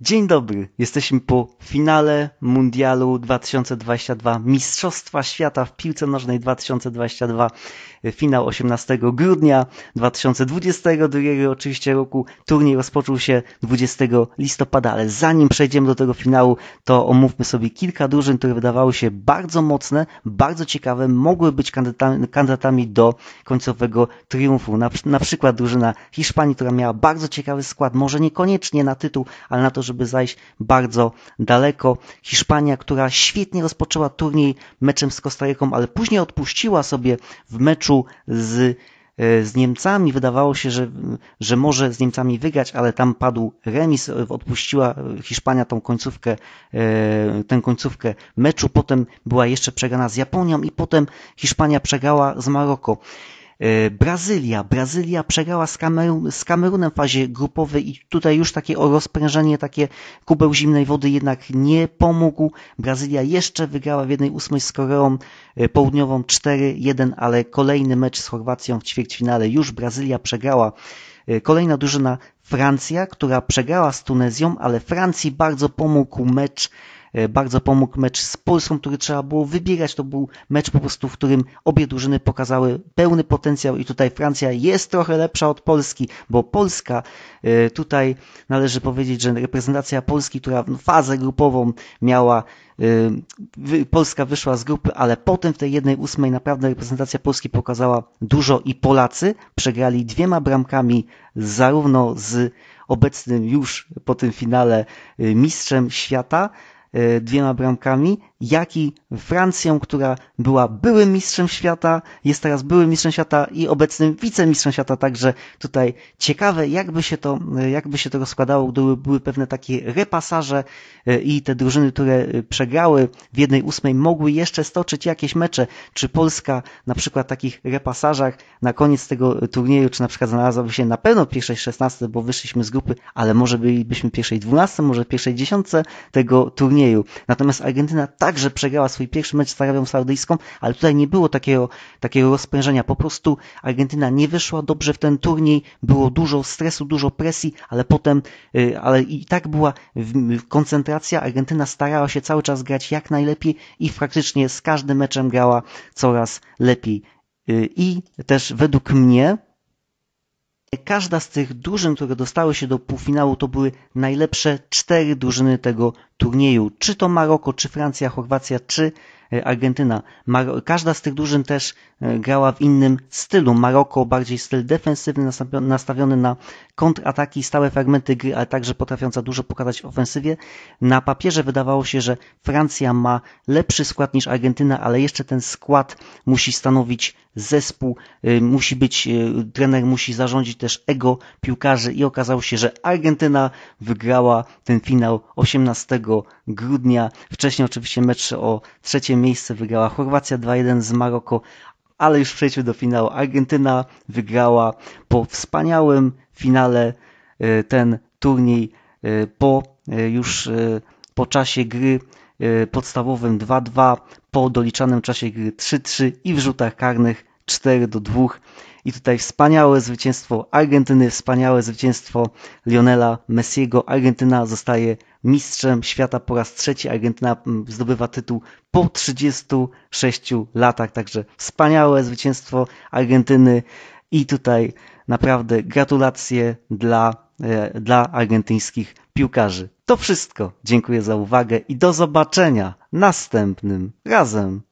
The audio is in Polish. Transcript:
Dzień dobry, jesteśmy po finale Mundialu 2022, Mistrzostwa Świata w piłce nożnej 2022, finał 18 grudnia 2022 oczywiście roku. Turniej rozpoczął się 20 listopada, ale zanim przejdziemy do tego finału, to omówmy sobie kilka drużyn, które wydawały się bardzo mocne, bardzo ciekawe, mogły być kandydatami, kandydatami do końcowego triumfu. Na, na przykład drużyna Hiszpanii, która miała bardzo ciekawy skład, może niekoniecznie na tytuł, ale na to, żeby zajść bardzo daleko. Hiszpania, która świetnie rozpoczęła turniej meczem z Kostaryką, ale później odpuściła sobie w meczu z e, z Niemcami wydawało się, że, że może z Niemcami wygrać, ale tam padł remis, odpuściła Hiszpania tą końcówkę, e, tę końcówkę meczu, potem była jeszcze przegrana z Japonią i potem Hiszpania przegrała z Maroko. E, Brazylia. Brazylia przegrała z, Kamerun, z Kamerunem w fazie grupowej i tutaj już takie rozprężenie, takie kubeł zimnej wody jednak nie pomógł. Brazylia jeszcze wygrała w 1-8 z Koreą e, Południową 4-1, ale kolejny mecz z Chorwacją w ćwierćfinale już Brazylia przegrała. E, kolejna drużyna Francja, która przegrała z Tunezją, ale Francji bardzo pomógł mecz E, bardzo pomógł mecz z Polską, który trzeba było wybierać. To był mecz po prostu, w którym obie drużyny pokazały pełny potencjał i tutaj Francja jest trochę lepsza od Polski, bo Polska e, tutaj należy powiedzieć, że reprezentacja Polski, która fazę grupową miała e, Polska wyszła z grupy, ale potem w tej jednej ósmej naprawdę reprezentacja Polski pokazała dużo i Polacy przegrali dwiema bramkami zarówno z obecnym już po tym finale mistrzem świata, E, dwiema bramkami, jak i Francją, która była byłym mistrzem świata, jest teraz byłym mistrzem świata i obecnym wicemistrzem świata, także tutaj ciekawe, jakby się to, e, jakby się to rozkładało, gdyby były pewne takie repasaże e, i te drużyny, które przegrały w jednej ósmej, mogły jeszcze stoczyć jakieś mecze, czy Polska na przykład w takich repasażach na koniec tego turnieju, czy na przykład znalazłaby się na pewno w pierwszej 16, bo wyszliśmy z grupy, ale może bylibyśmy pierwszej 12, może pierwszej 10 tego turnieju, turnieju. Natomiast Argentyna także przegrała swój pierwszy mecz z Arabią Saudyjską, ale tutaj nie było takiego, takiego rozprężenia. Po prostu Argentyna nie wyszła dobrze w ten turniej, było dużo stresu, dużo presji, ale potem, y, ale i tak była koncentracja. Argentyna starała się cały czas grać jak najlepiej i praktycznie z każdym meczem grała coraz lepiej. Y, I też według mnie, każda z tych drużyn, które dostały się do półfinału, to były najlepsze cztery drużyny tego turnieju. Czy to Maroko, czy Francja, Chorwacja, czy e, Argentyna. Każda z tych drużyn też e, grała w innym stylu. Maroko bardziej styl defensywny, nastawiony na kontrataki, stałe fragmenty gry, ale także potrafiąca dużo pokazać w ofensywie. Na papierze wydawało się, że Francja ma lepszy skład niż Argentyna, ale jeszcze ten skład musi stanowić zespół, e, musi być, trener musi zarządzić też ego piłkarzy i okazało się, że Argentyna wygrała ten finał 18 grudnia. Wcześniej oczywiście mecz o trzecie miejsce wygrała Chorwacja 2-1 z Maroko, ale już przejdźmy do finału. Argentyna wygrała po wspaniałym finale e, ten turniej e, po e, już po czasie gry podstawowym 2-2, po doliczanym czasie gry 3-3 i w rzutach karnych 4 do 2. I tutaj wspaniałe zwycięstwo Argentyny, wspaniałe zwycięstwo Lionela Messiego. Argentyna zostaje mistrzem świata po raz trzeci. Argentyna mm, zdobywa tytuł po 36 latach, także wspaniałe zwycięstwo Argentyny. I tutaj naprawdę gratulacje dla, e, dla argentyńskich piłkarzy. To wszystko. Dziękuję za uwagę i do zobaczenia następnym razem.